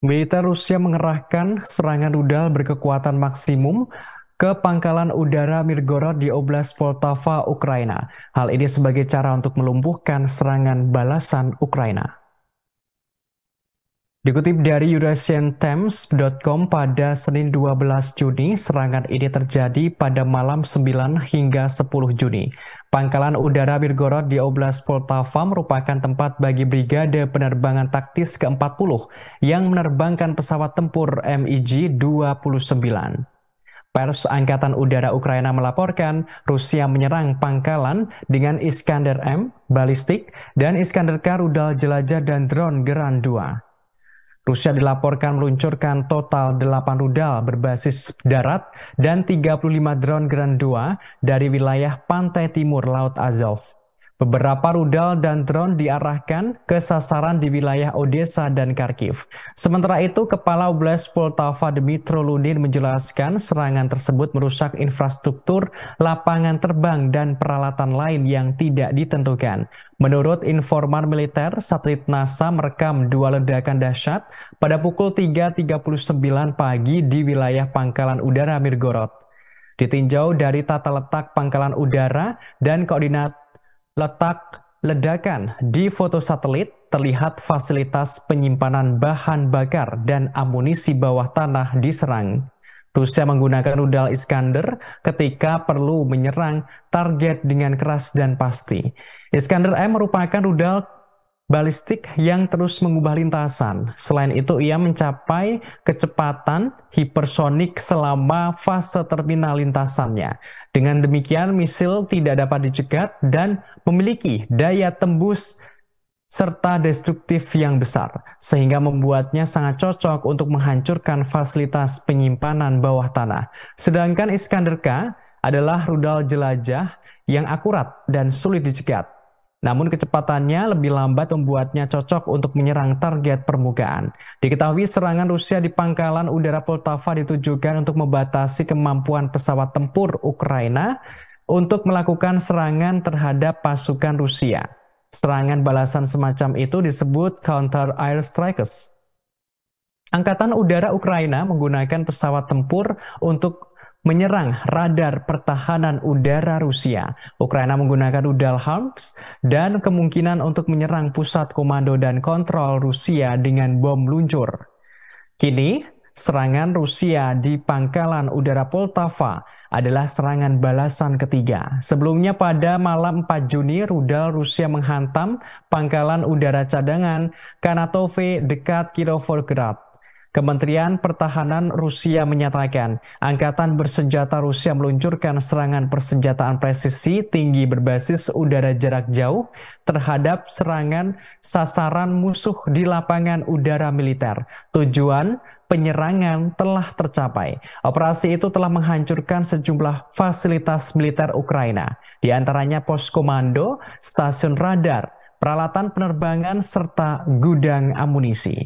Militer Rusia mengerahkan serangan rudal berkekuatan maksimum ke pangkalan udara Mirgorod di Oblast Poltava, Ukraina. Hal ini sebagai cara untuk melumpuhkan serangan balasan Ukraina. Dikutip dari EurasianTimes.com pada Senin 12 Juni, serangan ini terjadi pada malam 9 hingga 10 Juni. Pangkalan udara Mirgorod di Oblast Poltava merupakan tempat bagi Brigade Penerbangan Taktis ke-40 yang menerbangkan pesawat tempur MiG-29. E Pers Angkatan Udara Ukraina melaporkan Rusia menyerang pangkalan dengan Iskander M, balistik, dan Iskander K rudal jelajah dan drone Geran 2. Rusia dilaporkan meluncurkan total 8 rudal berbasis darat dan 35 drone Grand 2 dari wilayah pantai timur Laut Azov. Beberapa rudal dan drone diarahkan ke sasaran di wilayah Odessa dan Kharkiv. Sementara itu, Kepala Oblast Poltava Dmitro Lunin menjelaskan serangan tersebut merusak infrastruktur, lapangan terbang, dan peralatan lain yang tidak ditentukan. Menurut informan militer, satelit NASA merekam dua ledakan dahsyat pada pukul 3.39 pagi di wilayah pangkalan udara Mirgorod. Ditinjau dari tata letak pangkalan udara dan koordinat letak ledakan di foto satelit terlihat fasilitas penyimpanan bahan bakar dan amunisi bawah tanah diserang. Rusia menggunakan rudal Iskander ketika perlu menyerang target dengan keras dan pasti. Iskander M merupakan rudal balistik yang terus mengubah lintasan. Selain itu, ia mencapai kecepatan hipersonik selama fase terminal lintasannya. Dengan demikian, misil tidak dapat dicegat dan memiliki daya tembus serta destruktif yang besar, sehingga membuatnya sangat cocok untuk menghancurkan fasilitas penyimpanan bawah tanah. Sedangkan Iskander K adalah rudal jelajah yang akurat dan sulit dicegat namun kecepatannya lebih lambat membuatnya cocok untuk menyerang target permukaan. Diketahui serangan Rusia di pangkalan udara Poltava ditujukan untuk membatasi kemampuan pesawat tempur Ukraina untuk melakukan serangan terhadap pasukan Rusia. Serangan balasan semacam itu disebut counter air strikes. Angkatan Udara Ukraina menggunakan pesawat tempur untuk menyerang radar pertahanan udara Rusia. Ukraina menggunakan rudal HARMS dan kemungkinan untuk menyerang pusat komando dan kontrol Rusia dengan bom luncur. Kini, serangan Rusia di pangkalan udara Poltava adalah serangan balasan ketiga. Sebelumnya pada malam 4 Juni, rudal Rusia menghantam pangkalan udara cadangan Kanatove dekat Kirovograd. Kementerian Pertahanan Rusia menyatakan, angkatan bersenjata Rusia meluncurkan serangan persenjataan presisi tinggi berbasis udara jarak jauh terhadap serangan sasaran musuh di lapangan udara militer. Tujuan penyerangan telah tercapai. Operasi itu telah menghancurkan sejumlah fasilitas militer Ukraina, di antaranya pos komando, stasiun radar, peralatan penerbangan, serta gudang amunisi.